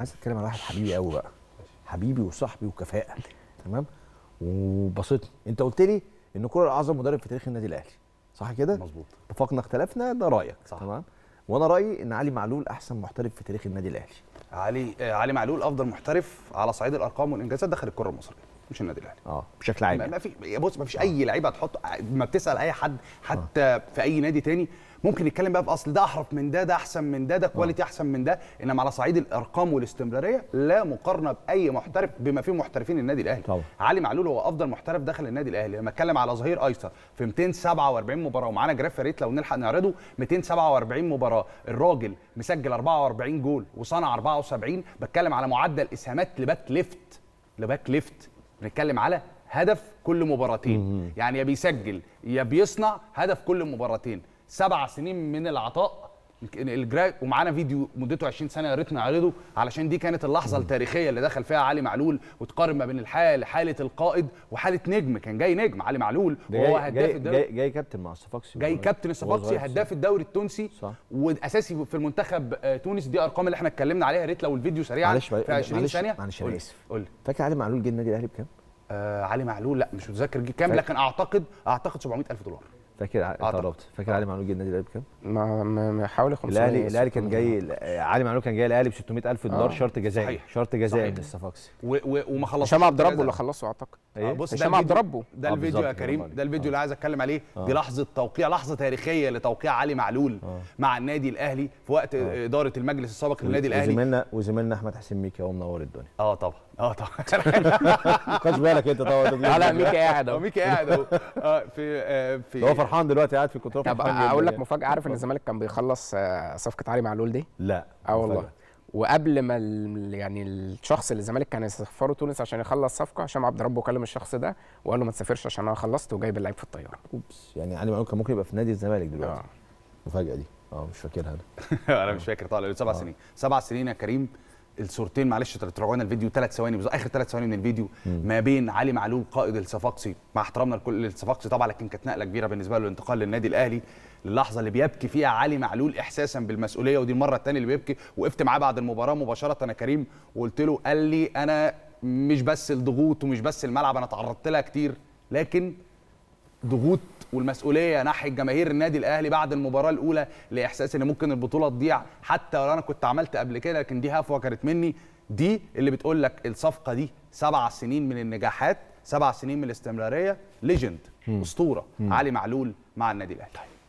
عايز اتكلم على واحد حبيبي قوي بقى حبيبي وصاحبي وكفاءه تمام وبسطني انت قلت لي ان كولر اعظم مدرب في تاريخ النادي الاهلي صح كده مظبوط اتفقنا اختلفنا ده رايك صح. تمام وانا رايي ان علي معلول احسن محترف في تاريخ النادي الاهلي علي آه، علي معلول افضل محترف على صعيد الارقام والانجازات داخل الكره المصريه مش النادي الاهلي اه بشكل عام ما يعني. في بص ما فيش آه. اي لعيبه هتحط ما بتسال اي حد آه. حتى آه. في اي نادي تاني ممكن نتكلم بقى في اصل ده احرف من ده ده احسن من ده ده كواليتي آه. احسن من ده انما على صعيد الارقام والاستمراريه لا مقارنه باي محترف بما فيه محترفين النادي الاهلي طبعا. علي معلول هو افضل محترف دخل النادي الاهلي لما اتكلم على ظهير ايسر في 247 مباراه ومعانا جراف يا ريت لو نلحق نعرضه 247 مباراه الراجل مسجل 44 جول وصنع 74 بتكلم على معدل اسهامات لباك ليفت لباك ليفت بنتكلم على هدف كل مباراتين يعني يا بيسجل يا بيصنع هدف كل مباراتين سبع سنين من العطاء الجراي ومعانا فيديو مدته 20 سنه يا ريت نعرضه علشان دي كانت اللحظه التاريخيه اللي دخل فيها علي معلول وتقارن ما بين الحال حاله القائد وحاله نجم كان جاي نجم علي معلول وهو هداف الدوري جاي, كابتن مع الصفاقسي جاي كابتن الصفاقسي هداف الدوري التونسي صح. واساسي في المنتخب آه، تونس دي ارقام اللي احنا اتكلمنا عليها يا ريت لو الفيديو سريع معلش في 20 معلش ثانيه معلش انا اسف قول فاكر علي معلول جه النادي الاهلي بكام؟ آه علي معلول لا مش متذكر كام لكن اعتقد اعتقد 700000 دولار فاكر اتدربت فاكر علي معلول جه النادي الاهلي بكام؟ ما ما حوالي 500 الاهلي الاهلي كان جاي علي معلول كان جاي الاهلي ب 600000 دولار آه. شرط جزائي شرط جزائي من الصفاقسي وما خلصش هشام عبد ربه اللي خلصه اعتقد إيه؟ آه، بص ده عبد ربه ده آه، الفيديو يا كريم ده الفيديو آه. اللي عايز اتكلم عليه آه. دي لحظه توقيع لحظه تاريخيه لتوقيع علي معلول آه. مع النادي الاهلي في وقت آه. اداره المجلس السابق للنادي الاهلي وزميلنا وزميلنا احمد حسين ميكي هو منور الدنيا اه طبعا اه طبعا ما خدش بالك انت طبعا لا ميكي قاعد آه، اهو ميكي قاعد اهو في آه في هو فرحان دلوقتي قاعد في الكنترول طب اقول لك يعني. مفاجاه عارف ان الزمالك كان بيخلص صفقه علي معلول دي لا اه والله وقبل ما يعني الشخص اللي الزمالك كان يسفره تونس عشان يخلص صفقه هشام عبد ربه كلم الشخص ده وقال له ما تسافرش عشان انا خلصت وجايب اللعيب في الطياره اوبس يعني علي معلول كان ممكن يبقى في نادي الزمالك دلوقتي آه. المفاجاه دي اه مش فاكرها انا انا مش فاكر طبعا سبع آه. سنين سبع سنين يا كريم الصورتين معلش تراجعونا الفيديو ثلاث ثواني بالظبط اخر ثلاث ثواني من الفيديو مم. ما بين علي معلول قائد الصفاقسي مع احترامنا لكل الصفاقسي طبعا لكن كانت نقله كبيره بالنسبه له الانتقال للنادي الاهلي اللحظه اللي بيبكي فيها علي معلول احساسا بالمسؤوليه ودي المره الثانيه اللي بيبكي وقفت معاه بعد المباراه مباشره انا كريم وقلت له قال لي انا مش بس الضغوط ومش بس الملعب انا تعرضت لها كتير لكن ضغوط والمسؤوليه ناحيه جماهير النادي الاهلي بعد المباراه الاولى لاحساس ان ممكن البطوله تضيع حتى لو انا كنت عملت قبل كده لكن دي هفوه كانت مني دي اللي بتقول لك الصفقه دي سبع سنين من النجاحات سبع سنين من الاستمراريه ليجند اسطوره علي معلول مع النادي الاهلي